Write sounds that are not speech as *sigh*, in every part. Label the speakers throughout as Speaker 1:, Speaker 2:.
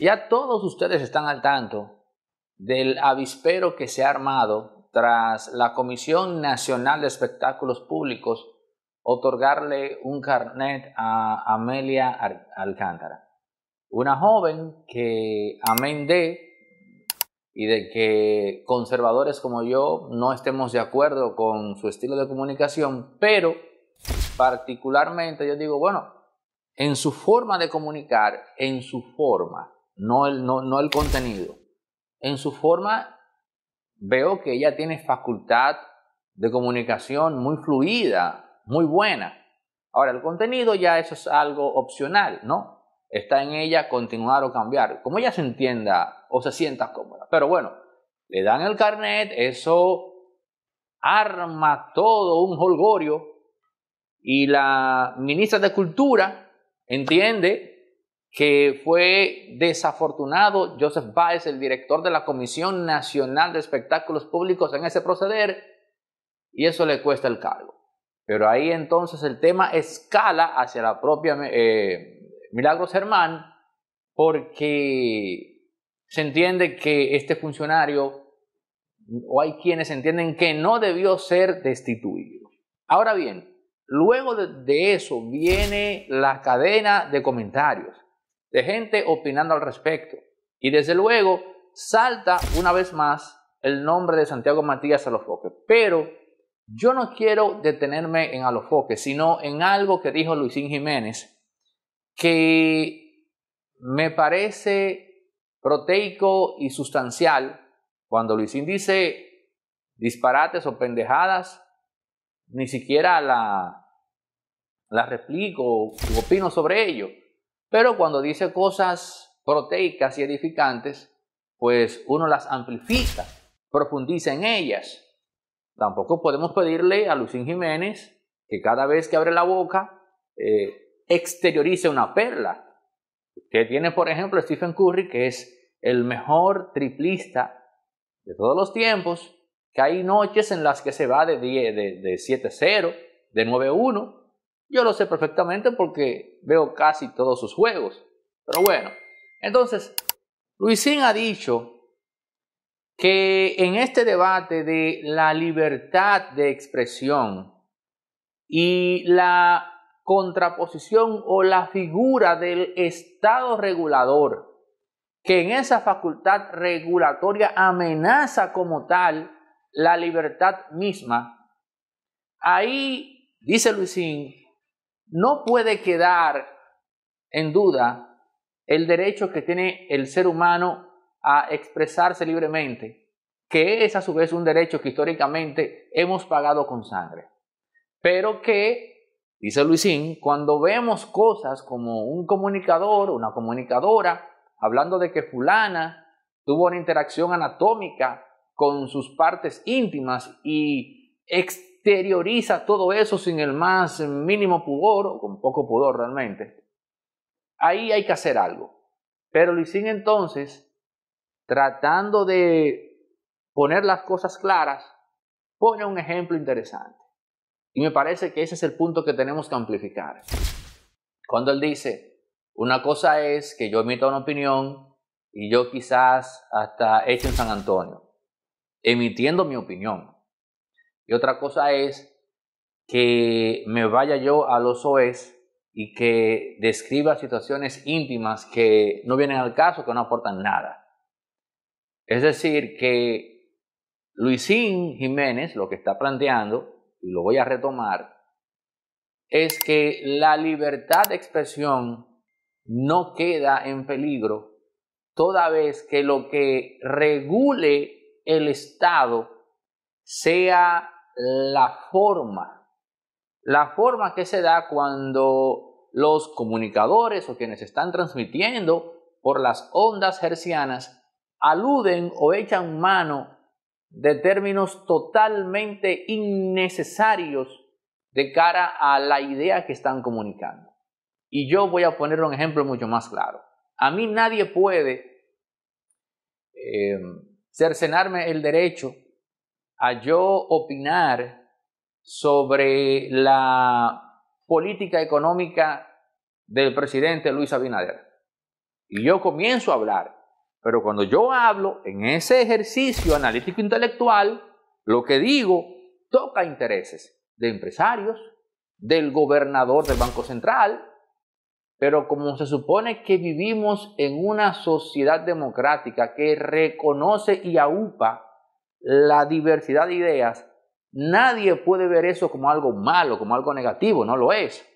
Speaker 1: Ya todos ustedes están al tanto del avispero que se ha armado tras la Comisión Nacional de Espectáculos Públicos otorgarle un carnet a Amelia Alcántara. Una joven que, amén de, y de que conservadores como yo no estemos de acuerdo con su estilo de comunicación, pero particularmente yo digo, bueno, en su forma de comunicar, en su forma, no el, contenido. En su forma veo que ella tiene facultad de comunicación muy fluida, muy buena. Ahora, el contenido ya eso es algo opcional, ¿no? Está en ella continuar o cambiar, como ella se entienda o se sienta cómoda. Pero bueno, le dan el carnet, eso arma todo un holgorio y la ministra de Cultura entiende que fue desafortunado Joseph Baez, el director de la Comisión Nacional de Espectáculos Públicos, en ese proceder, y eso le cuesta el cargo. Pero ahí entonces el tema escala hacia la propia eh, Milagros Germán, porque se entiende que este funcionario, o hay quienes entienden que no debió ser destituido. Ahora bien, luego de eso viene la cadena de comentarios de gente opinando al respecto. Y desde luego salta una vez más el nombre de Santiago Matías Alofoque. Pero yo no quiero detenerme en Alofoque, sino en algo que dijo Luisín Jiménez, que me parece proteico y sustancial cuando Luisín dice disparates o pendejadas, ni siquiera la, la replico o opino sobre ello. Pero cuando dice cosas proteicas y edificantes, pues uno las amplifica, profundiza en ellas. Tampoco podemos pedirle a Lucín Jiménez que cada vez que abre la boca eh, exteriorice una perla. Que tiene, por ejemplo, Stephen Curry, que es el mejor triplista de todos los tiempos, que hay noches en las que se va de, de 7-0, de 9-1, yo lo sé perfectamente porque veo casi todos sus juegos. Pero bueno, entonces, Luisín ha dicho que en este debate de la libertad de expresión y la contraposición o la figura del Estado regulador, que en esa facultad regulatoria amenaza como tal la libertad misma, ahí, dice Luisín, no puede quedar en duda el derecho que tiene el ser humano a expresarse libremente, que es a su vez un derecho que históricamente hemos pagado con sangre, pero que, dice Luisín, cuando vemos cosas como un comunicador, una comunicadora, hablando de que fulana tuvo una interacción anatómica con sus partes íntimas y exterioriza todo eso sin el más mínimo pudor o con poco pudor realmente. Ahí hay que hacer algo. Pero Luisín entonces, tratando de poner las cosas claras, pone un ejemplo interesante. Y me parece que ese es el punto que tenemos que amplificar. Cuando él dice, una cosa es que yo emita una opinión y yo quizás hasta hecho en San Antonio, emitiendo mi opinión. Y otra cosa es que me vaya yo a los OES y que describa situaciones íntimas que no vienen al caso, que no aportan nada. Es decir, que Luisín Jiménez lo que está planteando, y lo voy a retomar, es que la libertad de expresión no queda en peligro toda vez que lo que regule el Estado sea la forma, la forma que se da cuando los comunicadores o quienes están transmitiendo por las ondas hercianas aluden o echan mano de términos totalmente innecesarios de cara a la idea que están comunicando. Y yo voy a poner un ejemplo mucho más claro. A mí nadie puede eh, cercenarme el derecho a yo opinar sobre la política económica del presidente Luis Abinader. Y yo comienzo a hablar, pero cuando yo hablo en ese ejercicio analítico intelectual, lo que digo toca intereses de empresarios, del gobernador del Banco Central, pero como se supone que vivimos en una sociedad democrática que reconoce y aupa la diversidad de ideas, nadie puede ver eso como algo malo, como algo negativo, no lo es.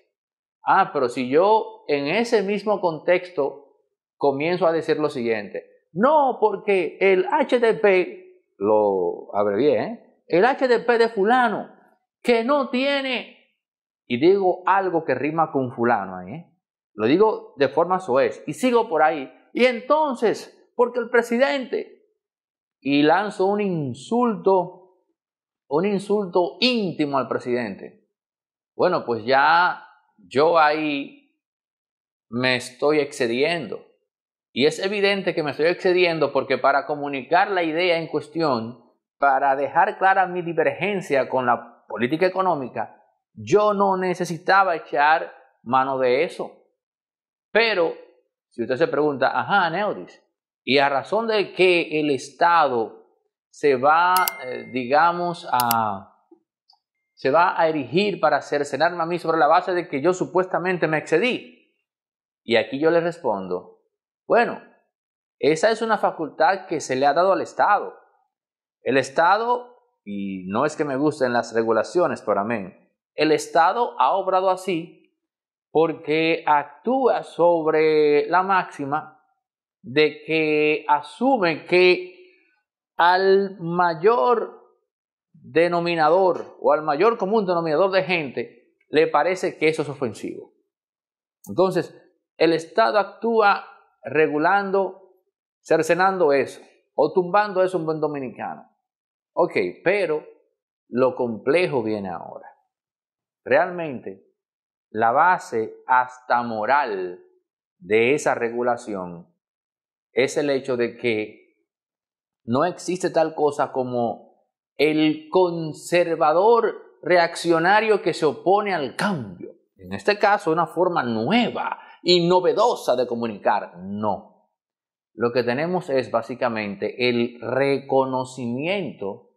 Speaker 1: Ah, pero si yo en ese mismo contexto comienzo a decir lo siguiente, no, porque el HDP, lo abrevié, ¿eh? el HDP de fulano, que no tiene, y digo algo que rima con fulano ahí, ¿eh? lo digo de forma soez, y sigo por ahí, y entonces, porque el presidente, y lanzo un insulto, un insulto íntimo al presidente. Bueno, pues ya yo ahí me estoy excediendo. Y es evidente que me estoy excediendo porque para comunicar la idea en cuestión, para dejar clara mi divergencia con la política económica, yo no necesitaba echar mano de eso. Pero, si usted se pregunta, ajá, Neodis, y a razón de que el Estado se va, eh, digamos, a, se va a erigir para cercenarme a mí sobre la base de que yo supuestamente me excedí. Y aquí yo le respondo, bueno, esa es una facultad que se le ha dado al Estado. El Estado, y no es que me gusten las regulaciones, pero amén, el Estado ha obrado así porque actúa sobre la máxima de que asume que al mayor denominador o al mayor común denominador de gente le parece que eso es ofensivo. Entonces, el Estado actúa regulando, cercenando eso o tumbando eso un buen dominicano. Ok, pero lo complejo viene ahora. Realmente, la base hasta moral de esa regulación es el hecho de que no existe tal cosa como el conservador reaccionario que se opone al cambio. En este caso, una forma nueva y novedosa de comunicar. No. Lo que tenemos es básicamente el reconocimiento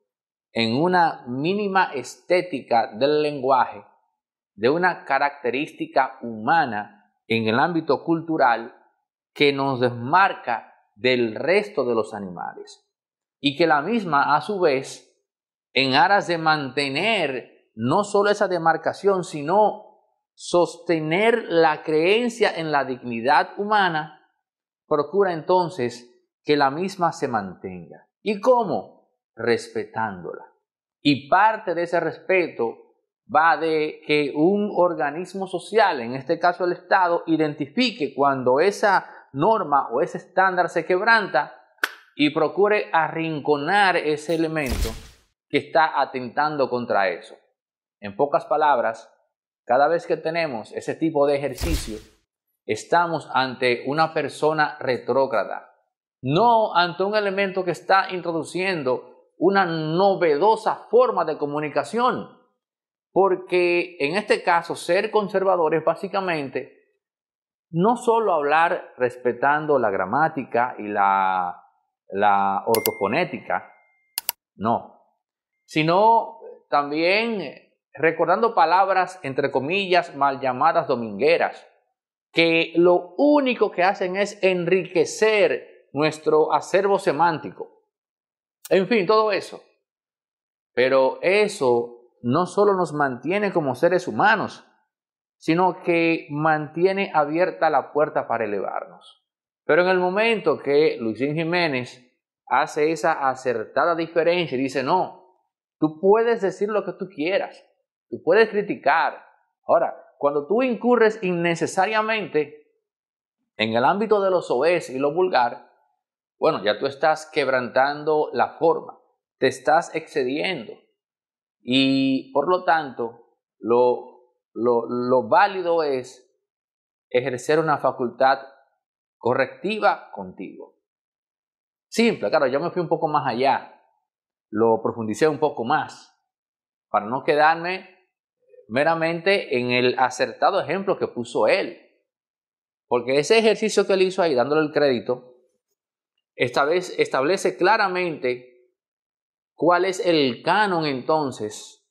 Speaker 1: en una mínima estética del lenguaje de una característica humana en el ámbito cultural que nos desmarca del resto de los animales y que la misma a su vez, en aras de mantener no solo esa demarcación, sino sostener la creencia en la dignidad humana, procura entonces que la misma se mantenga. ¿Y cómo? Respetándola. Y parte de ese respeto va de que un organismo social, en este caso el Estado, identifique cuando esa norma o ese estándar se quebranta y procure arrinconar ese elemento que está atentando contra eso. En pocas palabras, cada vez que tenemos ese tipo de ejercicio, estamos ante una persona retrógrada, no ante un elemento que está introduciendo una novedosa forma de comunicación, porque en este caso ser conservadores básicamente no solo hablar respetando la gramática y la, la ortofonética, no, sino también eh, recordando palabras, entre comillas, mal llamadas domingueras, que lo único que hacen es enriquecer nuestro acervo semántico. En fin, todo eso. Pero eso no solo nos mantiene como seres humanos, sino que mantiene abierta la puerta para elevarnos. Pero en el momento que Luisín Jiménez hace esa acertada diferencia y dice, no, tú puedes decir lo que tú quieras, tú puedes criticar. Ahora, cuando tú incurres innecesariamente en el ámbito de lo soez y lo vulgar, bueno, ya tú estás quebrantando la forma, te estás excediendo. Y por lo tanto, lo lo, válido es ejercer una facultad correctiva contigo. Simple, claro, yo me fui un poco más allá, lo profundicé un poco más, para no quedarme meramente en el acertado ejemplo que puso él. Porque ese ejercicio que él hizo ahí, dándole el crédito, esta vez establece claramente cuál es el canon entonces,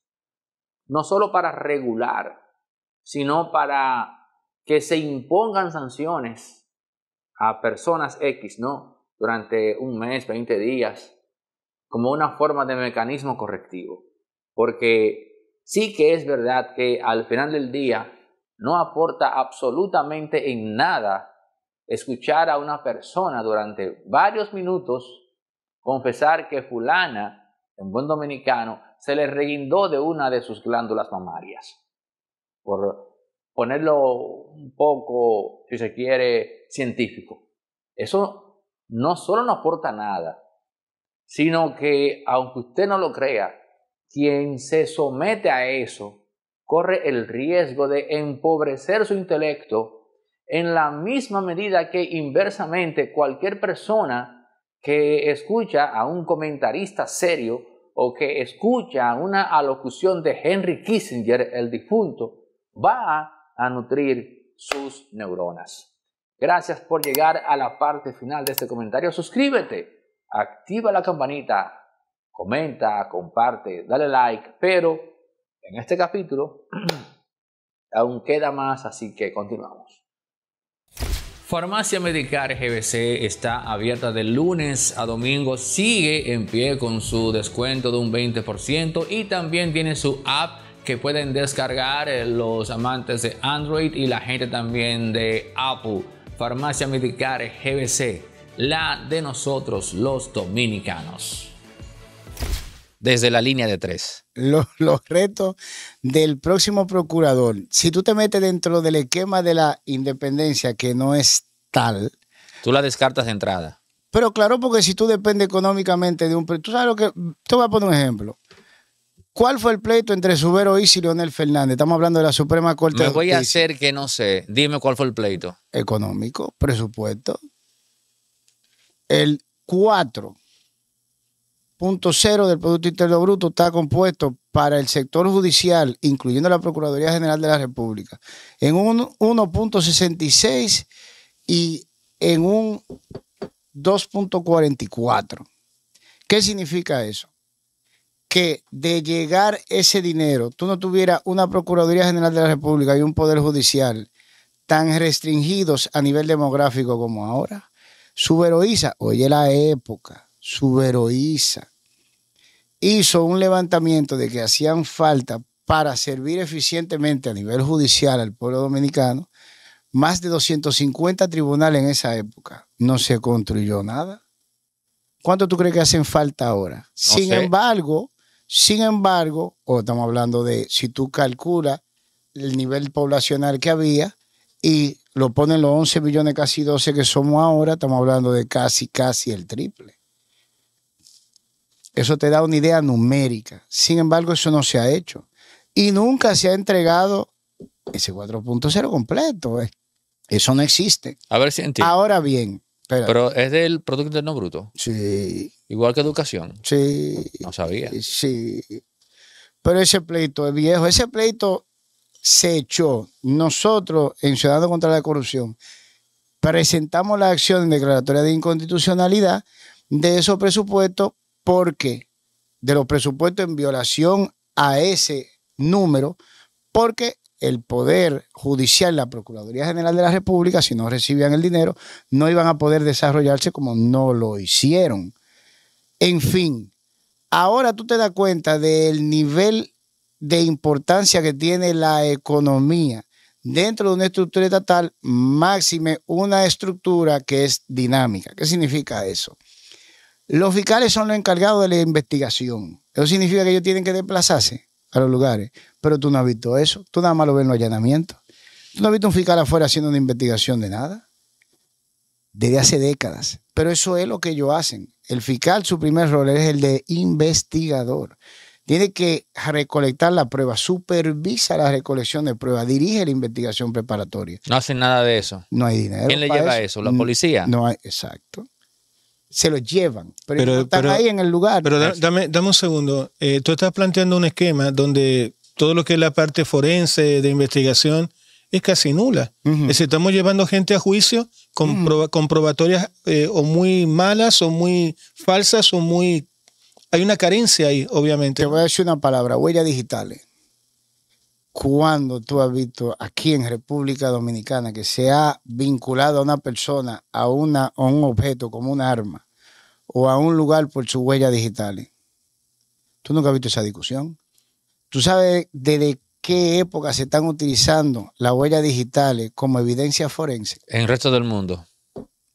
Speaker 1: no solo para regular, sino para que se impongan sanciones a personas X, ¿no? Durante un mes, 20 días, como una forma de mecanismo correctivo. Porque sí que es verdad que al final del día no aporta absolutamente en nada escuchar a una persona durante varios minutos confesar que fulana, en buen dominicano, se le reguindó de una de sus glándulas mamarias por ponerlo un poco, si se quiere, científico. Eso no solo no aporta nada, sino que, aunque usted no lo crea, quien se somete a eso corre el riesgo de empobrecer su intelecto en la misma medida que inversamente cualquier persona que escucha a un comentarista serio o que escucha una alocución de Henry Kissinger, el difunto, va a nutrir sus neuronas. Gracias por llegar a la parte final de este comentario. Suscríbete, activa la campanita, comenta, comparte, dale like, pero en este capítulo *clears throat* aún queda más, así que continuamos. Farmacia Medicar GBC está abierta de lunes a domingo, sigue en pie con su descuento de un 20% y también tiene su app que pueden descargar eh, los amantes de Android y la gente también de Apple. Farmacia Medicare GBC, la de nosotros los dominicanos. Desde la línea de tres.
Speaker 2: Los, retos del próximo procurador. Si tú te metes dentro del esquema de la independencia, que no es tal.
Speaker 1: Tú la descartas de entrada.
Speaker 2: Pero claro, porque si tú depende económicamente de un... Tú sabes lo que... Te voy a poner un ejemplo. ¿Cuál fue el pleito entre Subero Isi y Leonel Fernández? Estamos hablando de la Suprema Corte Me voy a
Speaker 1: hacer que no sé. Dime cuál fue el pleito.
Speaker 2: Económico, presupuesto. El 4.0 del Producto Interno Bruto está compuesto para el sector judicial, incluyendo la Procuraduría General de la República, en un 1.66 y en un 2.44. ¿Qué significa eso? que de llegar ese dinero, tú no tuvieras una Procuraduría General de la República y un Poder Judicial tan restringidos a nivel demográfico como ahora. Suberoiza, oye la época, Suberoiza hizo un levantamiento de que hacían falta para servir eficientemente a nivel judicial al pueblo dominicano más de 250 tribunales en esa época. No se construyó nada. ¿Cuánto tú crees que hacen falta ahora? Sin embargo, sin embargo, o estamos hablando de si tú calculas el nivel poblacional que había y lo ponen los 11 millones, casi 12 que somos ahora, estamos hablando de casi, casi el triple. Eso te da una idea numérica. Sin embargo, eso no se ha hecho. Y nunca se ha entregado ese 4.0 completo. ¿eh? Eso no existe.
Speaker 1: A ver Ahora bien, pero es del Producto Interno Bruto. Sí. Igual que educación. Sí. No sabía. Sí. Pero ese
Speaker 2: pleito es viejo. Ese pleito se echó. Nosotros, en Ciudadanos contra la Corrupción, presentamos la acción declaratoria de inconstitucionalidad de esos presupuestos porque de los presupuestos en violación a ese número, porque el Poder Judicial, la Procuraduría General de la República, si no recibían el dinero, no iban a poder desarrollarse como no lo hicieron. En fin, ahora tú te das cuenta del nivel de importancia que tiene la economía dentro de una estructura estatal, máxime una estructura que es dinámica. ¿Qué significa eso? Los fiscales son los encargados de la investigación. Eso significa que ellos tienen que desplazarse a los lugares. Pero tú no has visto eso. Tú nada más lo ves en los allanamientos. Tú no has visto un fiscal afuera haciendo una investigación de nada. Desde hace décadas. Pero eso es lo que ellos hacen. El fiscal, su primer rol es el de investigador. Tiene que recolectar la prueba, supervisa la recolección de pruebas, dirige la investigación preparatoria.
Speaker 1: No hacen nada de eso.
Speaker 2: No hay dinero. ¿Quién le lleva eso? ¿La policía? No, no hay, exacto
Speaker 3: se los llevan, pero, están ahí en el lugar. Pero dame, dame, un segundo, eh, tú estás planteando un esquema donde todo lo que es la parte forense de investigación es casi nula. estamos llevando gente a juicio con, probatorias eh, o muy malas o muy falsas o muy... Hay una carencia ahí, obviamente. Te voy a decir una palabra, huellas
Speaker 2: digitales cuando tú has visto aquí en República Dominicana que se ha vinculado a una persona, a, una, a un objeto como un arma o a un lugar por sus huellas digitales? Tú nunca has visto esa discusión. Tú sabes desde qué época se están utilizando las huellas digitales como evidencia forense.
Speaker 1: En el resto del mundo.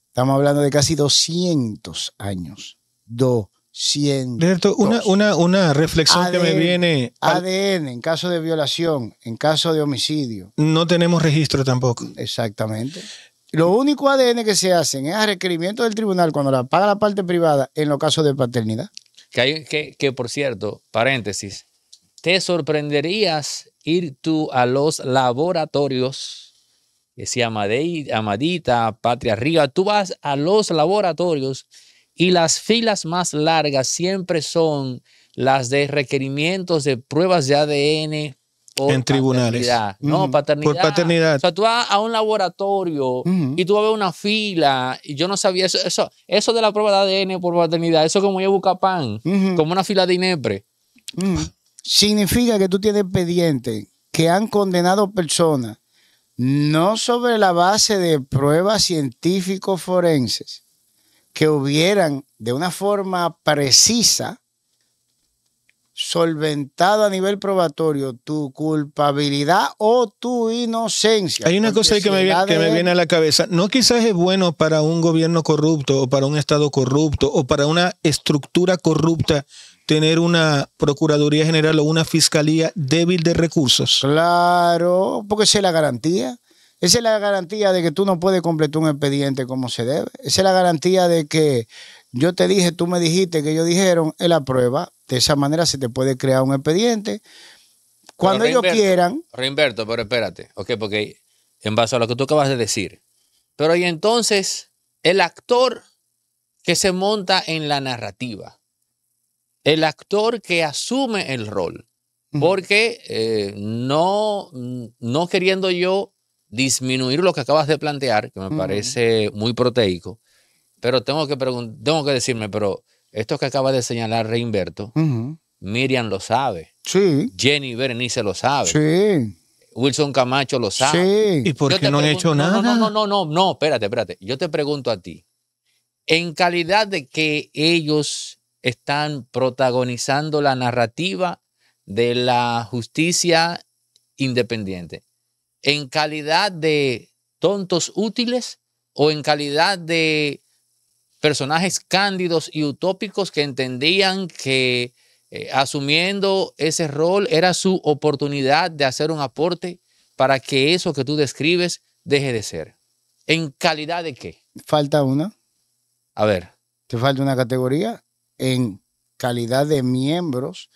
Speaker 2: Estamos hablando de casi 200 años.
Speaker 3: 200. 100. Una, una, una, reflexión que me viene. ADN,
Speaker 2: en caso de violación, en caso de homicidio.
Speaker 3: No tenemos registro tampoco. Exactamente.
Speaker 2: Lo único ADN que se hacen es a requerimiento del tribunal cuando la paga la parte privada en los casos de paternidad.
Speaker 1: Que, hay, que, que por cierto, paréntesis, te sorprenderías ir tú a los laboratorios, que Amadita, Patria Riga, tú vas a los laboratorios y las filas más largas siempre son las de requerimientos de pruebas de ADN en tribunales. No, paternidad. Por paternidad. O sea, tú vas a un laboratorio y tú vas a ver una fila. Y yo no sabía eso, eso. Eso de la prueba de ADN por paternidad, eso como yo buscar pan, como una fila de INEPRE.
Speaker 2: Significa que tú tienes pendiente que han condenado personas no sobre la base de pruebas científico-forenses, que hubieran de una forma precisa solventado a nivel probatorio tu culpabilidad o tu inocencia. Hay una cosa que, me, que me, viene
Speaker 3: a la cabeza. No quizás es bueno para un gobierno corrupto o para un Estado corrupto o para una estructura corrupta tener una Procuraduría General o una Fiscalía débil de recursos. Claro, porque se la garantía. Esa es la garantía
Speaker 2: de que tú no puedes completar un expediente como se debe. Esa es la garantía de que yo te dije, tú me dijiste, que ellos dijeron, es la prueba. De esa manera se te puede crear un expediente.
Speaker 1: Cuando ellos quieran. Reinverto, pero espérate. Ok, porque en base a lo que tú acabas de decir. Pero y entonces, el actor que se monta en la narrativa, el actor que asume el rol, porque eh, no, no queriendo yo disminuir lo que acabas de plantear, que me parece muy proteico, pero tengo que, tengo que decirme, pero esto que acaba de señalar Reinberto, Miriam lo sabe. Jenny Berenice lo sabe. Wilson Camacho lo sabe. ¿Y por qué no han hecho nada? No, no, no, no, no, no, espérate, espérate. Yo te pregunto a ti, en calidad de que ellos están protagonizando la narrativa de la justicia independiente, en calidad de tontos útiles o en calidad de personajes cándidos y utópicos que entendían que eh, asumiendo ese rol era su oportunidad de hacer un aporte para que eso que tú describes deje de ser. ¿En calidad de qué?
Speaker 2: Falta una. A ver. Te falta una categoría en calidad de miembros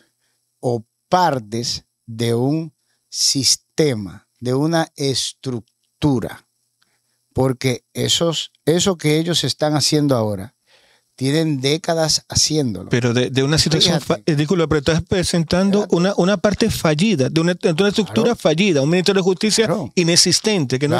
Speaker 2: o partes de un sistema de una estructura, porque esos, eso que ellos están haciendo ahora tienen décadas haciéndolo.
Speaker 3: Pero de, una situación ridícula, eh, pero estás presentando una, una parte fallida, de una, estructura fallida, un Ministerio de Justicia inexistente. Que no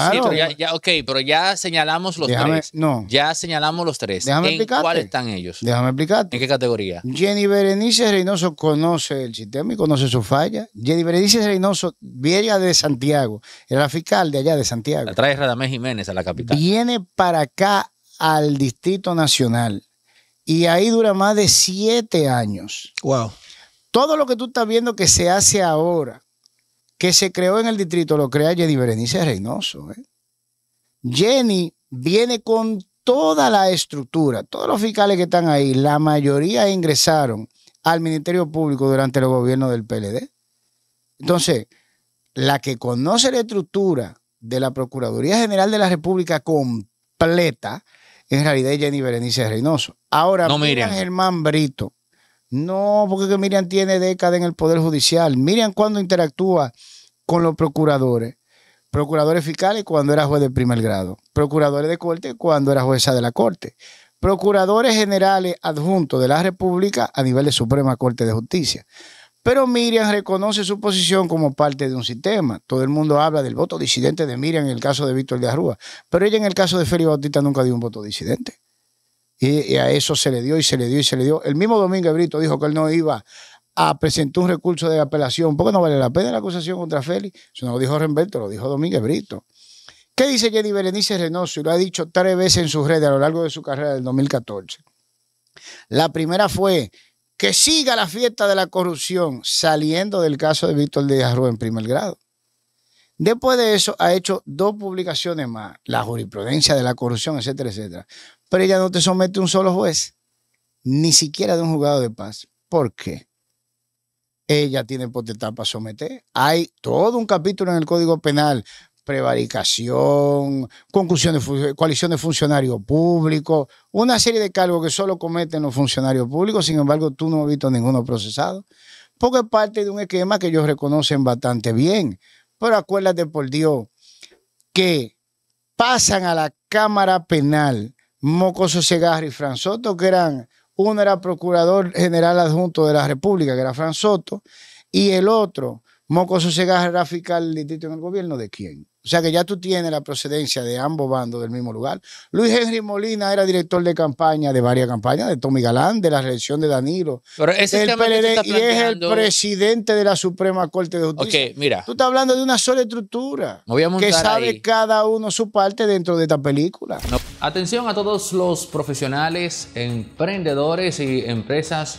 Speaker 1: ya, ok, pero ya señalamos los tres. No. Ya señalamos los tres. Déjame ¿En cuáles están ellos? Déjame explicarte. ¿En qué categoría?
Speaker 2: Jenny Berenice Reynoso conoce el sistema y conoce su falla. Jenny Berenice Reynoso viene de Santiago, era la fiscal de allá de Santiago. La
Speaker 1: trae Radamés Jiménez a la capital.
Speaker 2: Viene para acá al Distrito Nacional y ahí dura más de siete años. Wow. Todo lo que tú estás viendo que se hace ahora, que se creó en el distrito, lo crea Jenny Berenice Reynoso. ¿eh? Jenny viene con toda la estructura, todos los fiscales que están ahí, la mayoría ingresaron al Ministerio Público durante el gobierno del PLD. Entonces, la que conoce la estructura de la Procuraduría General de la República completa, en realidad Jenny Berenice Reynoso. Ahora, Miriam. Germán Brito. No, porque Miriam tiene década en el Poder Judicial. Miriam cuando interactúa con los procuradores. Procuradores fiscales cuando era juez de primer grado. Procuradores de corte cuando era jueza de la corte. Procuradores generales adjuntos de la República a nivel de Suprema Corte de Justicia. Pero Miriam reconoce su posición como parte de un sistema. Todo el mundo habla del voto disidente de Miriam en el caso de Víctor de Arrúa, pero ella en el caso de Félix Bautista nunca dio un voto disidente. Y, a eso se le dio y se le dio y se le dio. El mismo Domingo Brito dijo que él no iba a presentar un recurso de apelación porque no vale la pena la acusación contra Félix. Eso no lo dijo Renberto, lo dijo Domingo Brito. ¿Qué dice Jenny Berenice Renoso? Y lo ha dicho tres veces en sus redes a lo largo de su carrera del 2014. La primera fue que siga la fiesta de la corrupción saliendo del caso de Víctor Díaz Rúa en primer grado. Después de eso ha hecho dos publicaciones más, la jurisprudencia de la corrupción, etcétera, etcétera. Pero ella no te somete un solo juez, ni siquiera de un juzgado de paz. ¿Por qué? Ella tiene potestad para someter. Hay todo un capítulo en el Código Penal prevaricación, conclusión de, coalición de funcionarios públicos, una serie de cargos que solo cometen los funcionarios públicos, sin embargo tú no has visto ninguno procesado, porque es parte de un esquema que ellos reconocen bastante bien. Pero acuérdate por Dios que pasan a la Cámara Penal Mocoso Segarra y Fran Soto, que eran, uno era procurador general adjunto de la República, que era Fran Soto, y el otro Mocoso se gráfica el distrito en el gobierno de quién. O sea que ya tú tienes la procedencia de ambos bandos del mismo lugar. Luis Henry Molina era director de campaña de varias campañas, de Tommy Galán, de la reelección de Danilo, Pero ese y es el presidente de la Suprema Corte de Justicia. mira. Tú estás hablando de una sola estructura que sabe cada uno su parte dentro de esta película.
Speaker 1: Atención a todos los profesionales, emprendedores y empresas